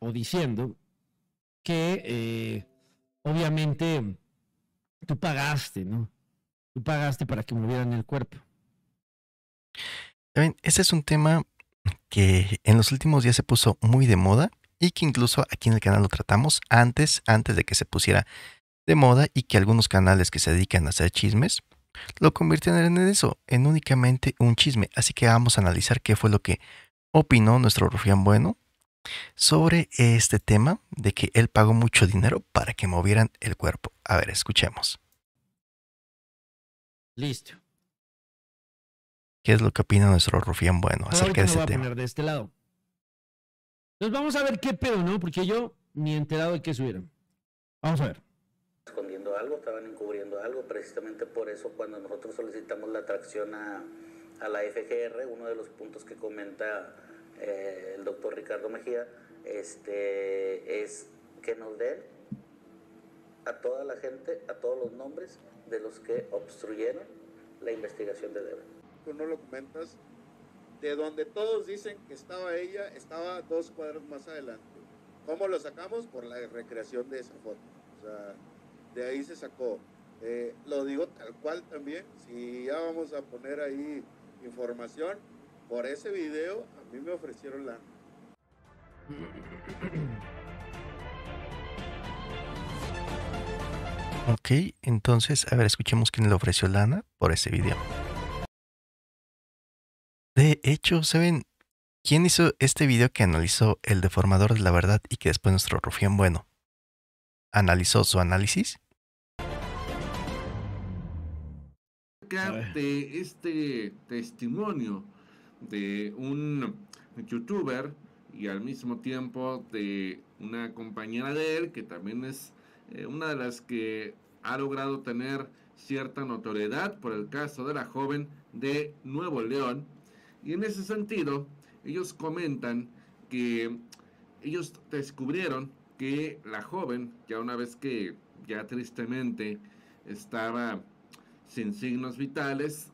o diciendo que eh, obviamente tú pagaste, ¿no? Tú pagaste para que movieran el cuerpo. ese es un tema que en los últimos días se puso muy de moda y que incluso aquí en el canal lo tratamos antes, antes de que se pusiera de moda y que algunos canales que se dedican a hacer chismes lo convirtieron en eso, en únicamente un chisme. Así que vamos a analizar qué fue lo que opinó nuestro rufián bueno sobre este tema de que él pagó mucho dinero para que movieran el cuerpo. A ver, escuchemos. Listo. ¿Qué es lo que opina nuestro Rufián Bueno acerca de este tema? de este lado. Entonces vamos a ver qué pedo, ¿no? Porque yo ni enterado de que subieron. Vamos a ver. Escondiendo algo, estaban encubriendo algo. Precisamente por eso cuando nosotros solicitamos la atracción a, a la FGR, uno de los puntos que comenta eh, el doctor Ricardo Mejía, este, es que nos den a toda la gente, a todos los nombres de los que obstruyeron la investigación de Debra. Tú no lo comentas, de donde todos dicen que estaba ella, estaba dos cuadros más adelante. ¿Cómo lo sacamos? Por la recreación de esa foto. O sea, de ahí se sacó. Eh, lo digo tal cual también, si ya vamos a poner ahí información, por ese video me ofrecieron lana. Ok, entonces, a ver, escuchemos quién le ofreció lana por ese video. De hecho, ¿saben quién hizo este video que analizó el deformador de la verdad y que después nuestro rufián bueno analizó su análisis? De este testimonio de un youtuber y al mismo tiempo de una compañera de él que también es eh, una de las que ha logrado tener cierta notoriedad por el caso de la joven de Nuevo León. Y en ese sentido, ellos comentan que ellos descubrieron que la joven, ya una vez que ya tristemente estaba sin signos vitales,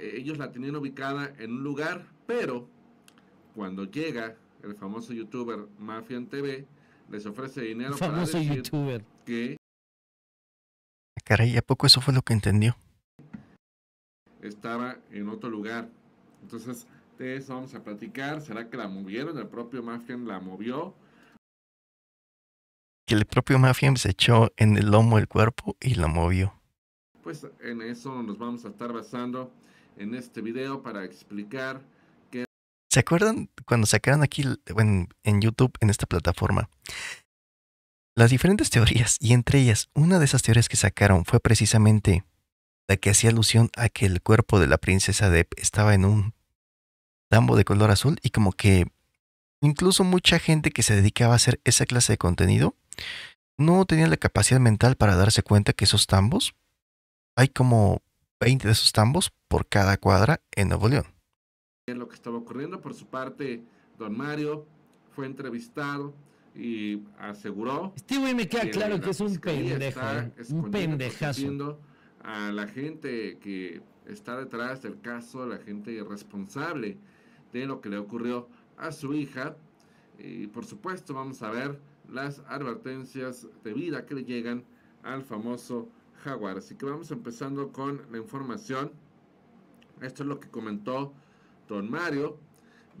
ellos la tenían ubicada en un lugar, pero cuando llega el famoso youtuber Mafian TV, les ofrece dinero famoso para decir YouTuber. que... Ah, caray, ¿a poco eso fue lo que entendió? Estaba en otro lugar. Entonces, de eso vamos a platicar. ¿Será que la movieron? ¿El propio Mafian la movió? Que el propio Mafian se echó en el lomo el cuerpo y la movió. Pues en eso nos vamos a estar basando en este video para explicar que... ¿Se acuerdan cuando sacaron aquí en, en YouTube, en esta plataforma? Las diferentes teorías, y entre ellas, una de esas teorías que sacaron fue precisamente la que hacía alusión a que el cuerpo de la princesa Depp estaba en un tambo de color azul y como que incluso mucha gente que se dedicaba a hacer esa clase de contenido no tenía la capacidad mental para darse cuenta que esos tambos hay como 20 de esos tambos por cada cuadra en Nuevo León. Lo que estaba ocurriendo por su parte, don Mario fue entrevistado y aseguró. Este güey me queda claro que es un pendejo, un pendejazo. A la gente que está detrás del caso, la gente responsable de lo que le ocurrió a su hija. Y por supuesto, vamos a ver las advertencias de vida que le llegan al famoso Jaguar. Así que vamos empezando con la información. Esto es lo que comentó don Mario.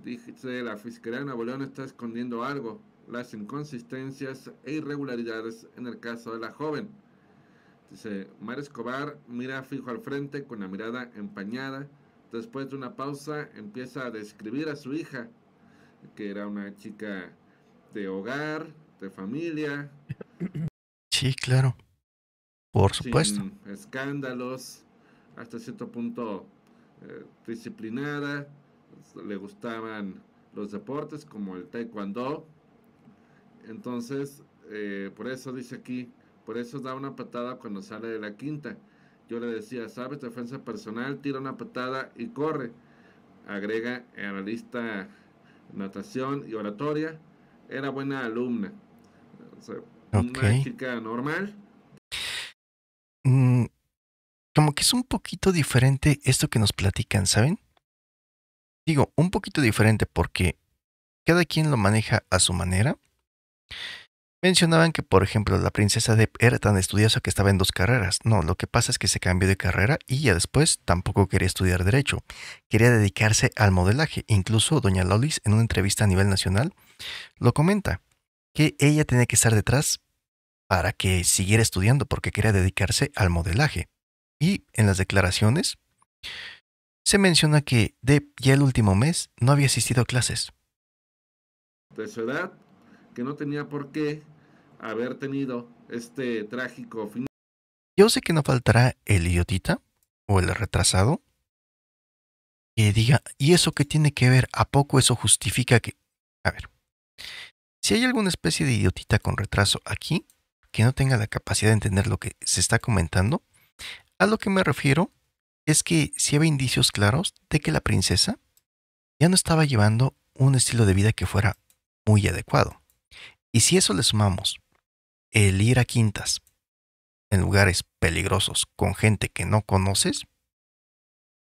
Dice, la Fiscalía de Nuevo León está escondiendo algo. Las inconsistencias e irregularidades en el caso de la joven. Dice, Mar Escobar mira fijo al frente con la mirada empañada. Después de una pausa empieza a describir a su hija, que era una chica de hogar, de familia. Sí, claro. Por supuesto. escándalos, hasta cierto punto eh, disciplinada, le gustaban los deportes como el taekwondo. Entonces, eh, por eso dice aquí, por eso da una patada cuando sale de la quinta. Yo le decía, sabes, defensa personal, tira una patada y corre. Agrega ...en la lista natación y oratoria. Era buena alumna. Una chica normal, Mm, como que es un poquito diferente esto que nos platican, ¿saben? Digo, un poquito diferente porque cada quien lo maneja a su manera. Mencionaban que, por ejemplo, la princesa Depp era tan estudiosa que estaba en dos carreras. No, lo que pasa es que se cambió de carrera y ya después tampoco quería estudiar derecho. Quería dedicarse al modelaje. Incluso doña Lolis, en una entrevista a nivel nacional, lo comenta, que ella tenía que estar detrás para que siguiera estudiando porque quería dedicarse al modelaje. Y en las declaraciones se menciona que de ya el último mes no había asistido a clases. De su edad, que no tenía por qué haber tenido este trágico fin. Yo sé que no faltará el idiotita o el retrasado que diga, ¿y eso qué tiene que ver? ¿A poco eso justifica que... A ver, si hay alguna especie de idiotita con retraso aquí, que no tenga la capacidad de entender lo que se está comentando, a lo que me refiero es que si había indicios claros de que la princesa ya no estaba llevando un estilo de vida que fuera muy adecuado. Y si eso le sumamos el ir a quintas en lugares peligrosos con gente que no conoces,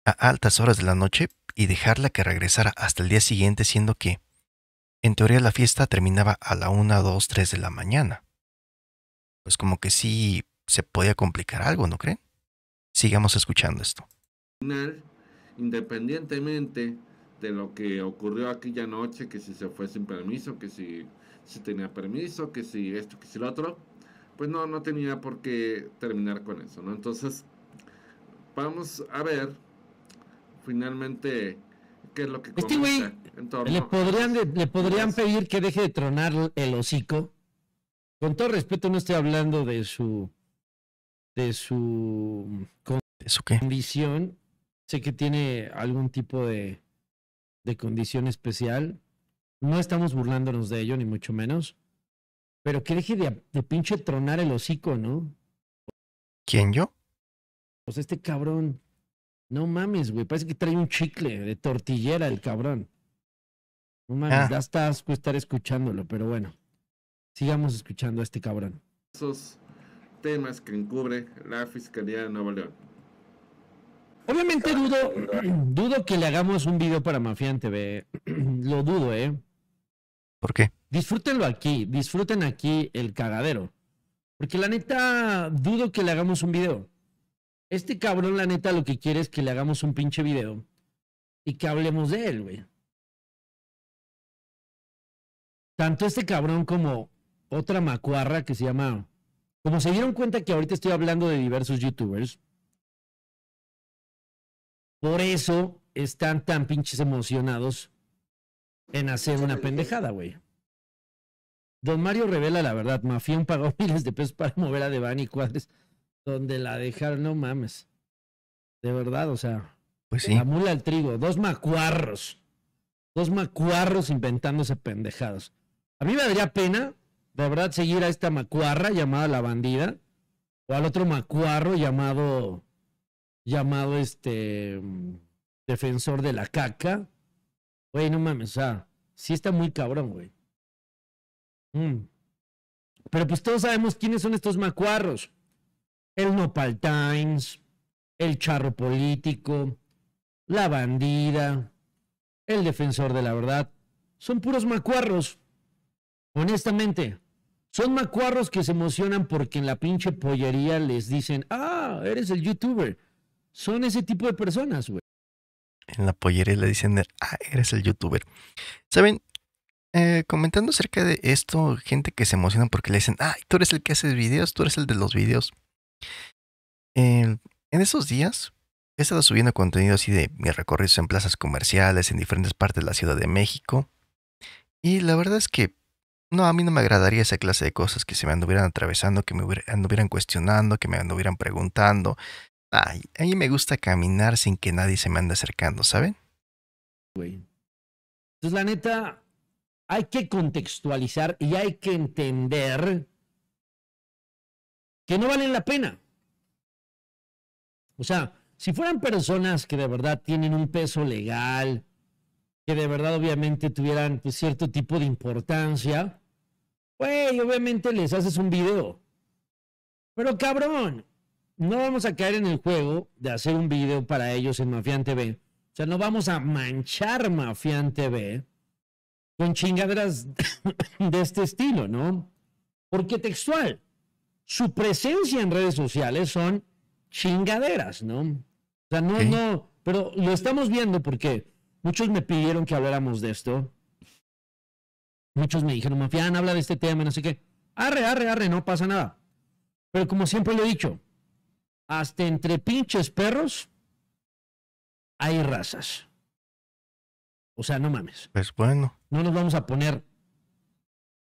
a altas horas de la noche y dejarla que regresara hasta el día siguiente siendo que, en teoría, la fiesta terminaba a la 1, 2, 3 de la mañana pues como que sí se podía complicar algo, ¿no creen? Sigamos escuchando esto. final, Independientemente de lo que ocurrió aquella noche, que si se fue sin permiso, que si, si tenía permiso, que si esto, que si lo otro, pues no, no tenía por qué terminar con eso, ¿no? Entonces, vamos a ver finalmente qué es lo que este güey, podrían, le podrían pues pedir que deje de tronar el hocico con todo respeto, no estoy hablando de su. de su. condición. Sé que tiene algún tipo de. de condición especial. No estamos burlándonos de ello, ni mucho menos. Pero que deje de, pinche tronar el hocico, ¿no? ¿Quién yo? Pues este cabrón. No mames, güey. Parece que trae un chicle de tortillera el cabrón. No mames, ya ah. está asco estar escuchándolo, pero bueno. Sigamos escuchando a este cabrón. Esos temas que encubre la Fiscalía de Nuevo León. Obviamente dudo, dudo que le hagamos un video para Mafiante. TV. Lo dudo, ¿eh? ¿Por qué? Disfrútenlo aquí, disfruten aquí el cagadero. Porque la neta, dudo que le hagamos un video. Este cabrón, la neta, lo que quiere es que le hagamos un pinche video y que hablemos de él, güey. Tanto este cabrón como otra macuarra que se llama. Como se dieron cuenta que ahorita estoy hablando de diversos youtubers, por eso están tan pinches emocionados en hacer una pendejada, güey. Don Mario revela la verdad. Mafión pagó miles de pesos para mover a Devani Cuadres donde la dejaron. No mames. De verdad, o sea. Pues sí. La mula al trigo. Dos macuarros. Dos macuarros inventándose pendejados. A mí me daría pena de verdad seguir a esta macuarra llamada la bandida o al otro macuarro llamado llamado este defensor de la caca. Güey, no mames, o sí está muy cabrón, güey. Mm. Pero pues todos sabemos quiénes son estos macuarros. El Nopal Times, el charro político, la bandida, el defensor de la verdad. Son puros macuarros. Honestamente, son macuarros que se emocionan porque en la pinche pollería les dicen, ah, eres el youtuber. Son ese tipo de personas, güey. En la pollería le dicen, ah, eres el youtuber. ¿Saben? Eh, comentando acerca de esto, gente que se emociona porque le dicen, ah, tú eres el que haces videos, tú eres el de los videos. Eh, en esos días he estado subiendo contenido así de mis recorridos en plazas comerciales, en diferentes partes de la Ciudad de México. Y la verdad es que no, a mí no me agradaría esa clase de cosas que se me anduvieran atravesando, que me anduvieran cuestionando, que me anduvieran preguntando. Ay, a mí me gusta caminar sin que nadie se me ande acercando, ¿saben? Güey. Entonces, la neta, hay que contextualizar y hay que entender que no valen la pena. O sea, si fueran personas que de verdad tienen un peso legal, de verdad obviamente tuvieran pues, cierto tipo de importancia, güey, obviamente les haces un video. Pero cabrón, no vamos a caer en el juego de hacer un video para ellos en Mafián TV. O sea, no vamos a manchar Mafián TV con chingaderas de este estilo, ¿no? Porque textual, su presencia en redes sociales son chingaderas, ¿no? O sea, no, no, pero lo estamos viendo porque Muchos me pidieron que habláramos de esto. Muchos me dijeron, Mafián, habla de este tema, no sé qué. Arre, arre, arre, no pasa nada. Pero como siempre lo he dicho, hasta entre pinches perros hay razas. O sea, no mames. Pues bueno. No nos vamos a poner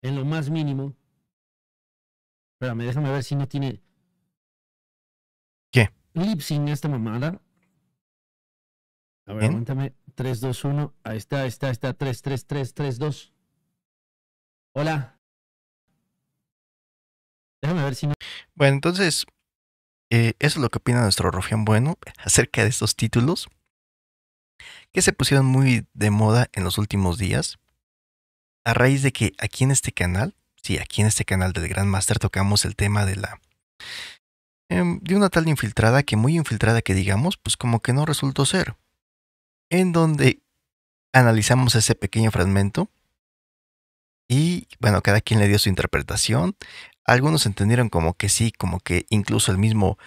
en lo más mínimo. Espérame, déjame ver si no tiene. ¿Qué? Lipsing esta mamada. A ver, cuéntame. 3, 2, 1. Ahí está, ahí está, está. 3, 3, 3, 3, 2. Hola. Déjame ver si Bueno, entonces, eh, eso es lo que opina nuestro Rofián Bueno acerca de estos títulos que se pusieron muy de moda en los últimos días a raíz de que aquí en este canal, sí, aquí en este canal del Gran Master tocamos el tema de la em, de una tal infiltrada que muy infiltrada que digamos, pues como que no resultó ser en donde analizamos ese pequeño fragmento y bueno, cada quien le dio su interpretación. Algunos entendieron como que sí, como que incluso el mismo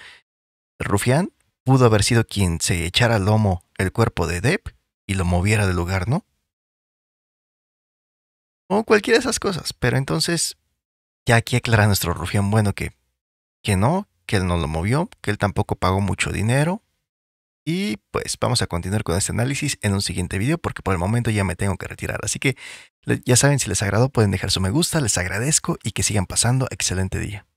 Rufián pudo haber sido quien se echara al lomo el cuerpo de Depp y lo moviera del lugar, ¿no? O cualquiera de esas cosas, pero entonces ya aquí aclara nuestro Rufián, bueno, que, que no, que él no lo movió, que él tampoco pagó mucho dinero, y pues vamos a continuar con este análisis en un siguiente video porque por el momento ya me tengo que retirar. Así que ya saben, si les agradó pueden dejar su me gusta, les agradezco y que sigan pasando excelente día.